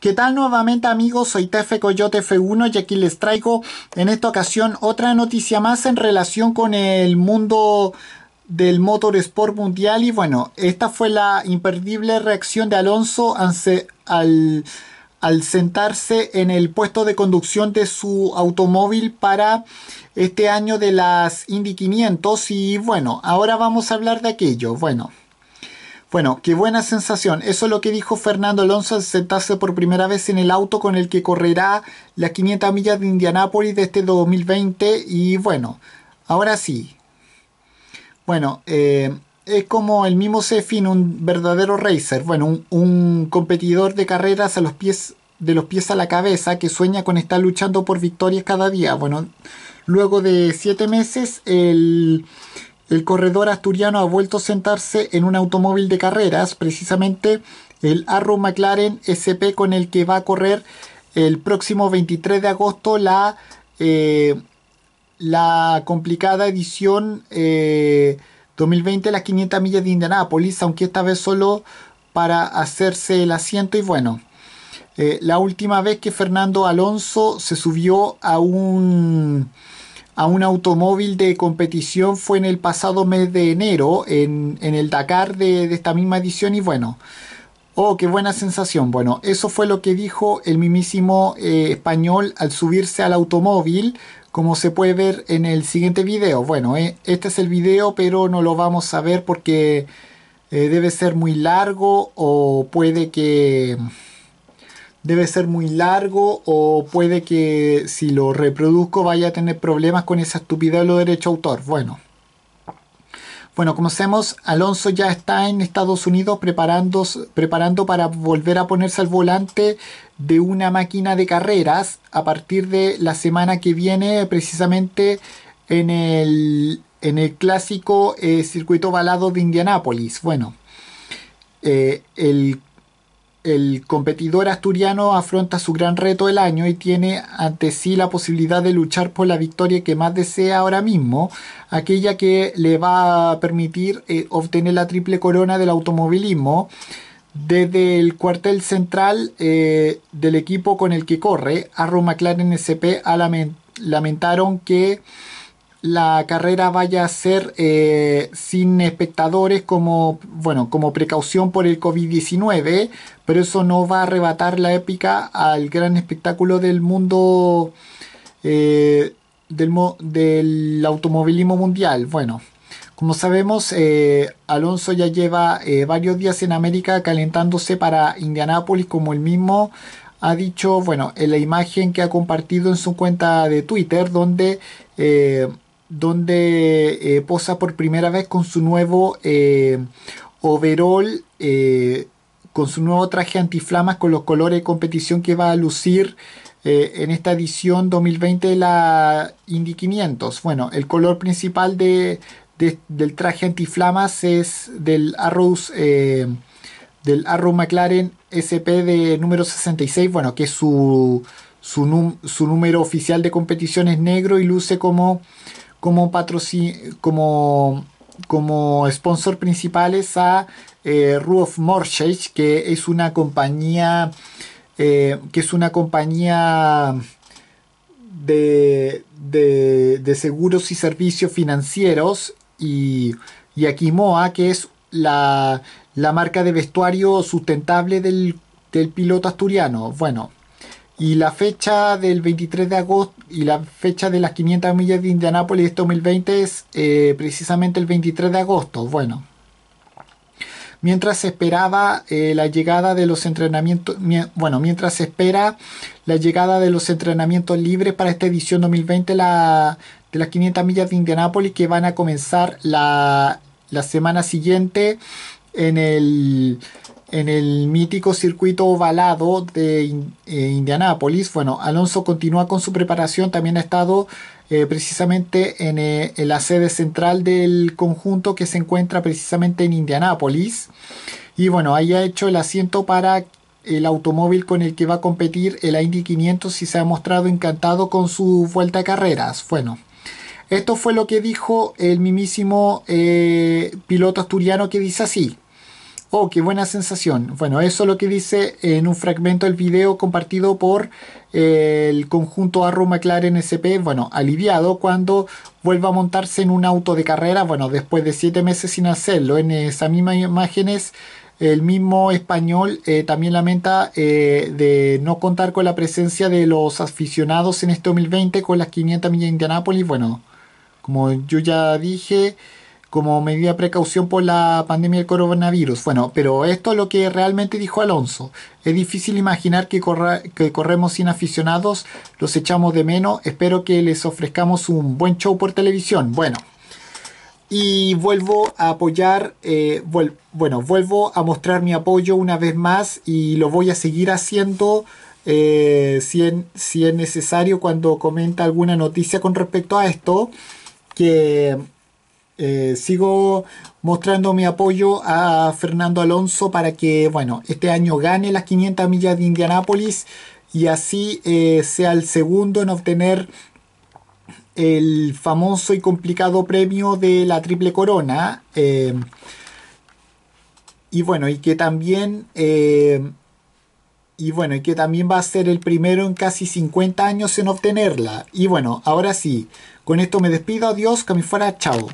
¿Qué tal nuevamente amigos? Soy Tefe Coyote F1 y aquí les traigo en esta ocasión otra noticia más en relación con el mundo del motorsport mundial y bueno, esta fue la imperdible reacción de Alonso al, al sentarse en el puesto de conducción de su automóvil para este año de las Indy 500 y bueno, ahora vamos a hablar de aquello. Bueno. Bueno, qué buena sensación. Eso es lo que dijo Fernando Alonso al sentarse por primera vez en el auto con el que correrá las 500 millas de Indianápolis de este 2020. Y bueno, ahora sí. Bueno, eh, es como el mismo Sefin, un verdadero racer. Bueno, un, un competidor de carreras a los pies de los pies a la cabeza que sueña con estar luchando por victorias cada día. Bueno, luego de siete meses, el el corredor asturiano ha vuelto a sentarse en un automóvil de carreras, precisamente el Arrow McLaren SP con el que va a correr el próximo 23 de agosto la, eh, la complicada edición 2020 eh, las 500 millas de Indianápolis, aunque esta vez solo para hacerse el asiento y bueno. Eh, la última vez que Fernando Alonso se subió a un a un automóvil de competición fue en el pasado mes de enero, en, el Dakar de, esta misma edición, y bueno, oh, qué buena sensación. Bueno, eso fue lo que dijo el mismísimo eh, español al subirse al automóvil, como se puede ver en el siguiente video. Bueno, eh, este es el video, pero no lo vamos a ver porque eh, debe ser muy largo o puede que debe ser muy largo o puede que si lo reproduzco vaya a tener problemas con esa estupidez de lo derecho autor. Bueno. Bueno, como sabemos, Alonso ya está en Estados Unidos preparando, preparando para volver a ponerse al volante de una máquina de carreras a partir de la semana que viene, precisamente en el, en el clásico eh, circuito balado de Indianápolis. Bueno, eh, el el competidor asturiano afronta su gran reto del año y tiene ante sí la posibilidad de luchar por la victoria que más desea ahora mismo, aquella que le va a permitir eh, obtener la triple corona del automovilismo desde el cuartel central eh, del equipo con el que corre, Arrow McLaren SP lamentaron que la carrera vaya a ser eh, sin espectadores como, bueno, como precaución por el COVID-19, pero eso no va a arrebatar la épica al gran espectáculo del mundo eh, del, del, automovilismo mundial. Bueno, como sabemos, eh, Alonso ya lleva varios días en América calentándose para Indianápolis como el mismo ha dicho, bueno, en la imagen que ha compartido en su cuenta de Twitter, donde donde eh, posa por primera vez con su nuevo eh, overall, eh, con su nuevo traje antiflamas, con los colores de competición que va a lucir en esta edición 2020 de la Indy 500. Bueno, el color principal de, del traje antiflamas es del Arrows. del Arrow McLaren SP de número 66, bueno, que es su, su, su número oficial de competición es negro y luce como como, como, como sponsor principales a eh, Roof Mortgage, que es una compañía eh, que es una compañía de, de, de seguros y servicios financieros y, y Aquimoa, que es la, la marca de vestuario sustentable del, del piloto asturiano. Bueno, y la fecha del 23 de agosto y la fecha de las 500 millas de Indianápolis 2020 es eh, precisamente el 23 de agosto. Bueno, mientras se esperaba eh, la llegada de los entrenamientos, bueno, mientras se espera la llegada de los entrenamientos libres para esta edición 2020 de las 500 millas de Indianápolis que van a comenzar la semana siguiente en el en el mítico circuito ovalado de eh, Indianápolis, bueno, Alonso continúa con su preparación, también ha estado eh, precisamente eh, en, la sede central del conjunto que se encuentra precisamente en Indianápolis. Y bueno, ahí ha hecho el asiento para el automóvil con el que va a competir el Indy 500 y se ha mostrado encantado con su vuelta de carreras. Bueno, esto fue lo que dijo el mismísimo piloto asturiano que dice así. Oh, qué buena sensación. Bueno, eso es lo que dice en un fragmento del video compartido por eh, el conjunto Arro McLaren SP. Bueno, aliviado cuando vuelva a montarse en un auto de carrera. Bueno, después de siete meses sin hacerlo. En esa misma imágenes el mismo español eh, también lamenta eh, de no contar con la presencia de los aficionados en este 2020 con las 500 millas de Indianápolis. Bueno, como yo ya dije como medida de precaución por la pandemia del coronavirus. Bueno, pero esto es lo que realmente dijo Alonso. Es difícil imaginar que, que corremos sin aficionados, los echamos de menos, espero que les ofrezcamos un buen show por televisión. Bueno, y vuelvo a apoyar, eh, bueno, vuelvo a mostrar mi apoyo una vez más y lo voy a seguir haciendo eh, si, si es necesario cuando comenta alguna noticia con respecto a esto, que eh, sigo mostrando mi apoyo a Fernando Alonso para que, bueno, este año gane las 500 millas de Indianápolis y así eh, sea el segundo en obtener el famoso y complicado premio de la Triple Corona. Eh, y bueno, y que también. y bueno, y que también va a ser el primero en casi 50 años en obtenerla. Y bueno, ahora sí, con esto me despido, adiós, que me fuera, chao.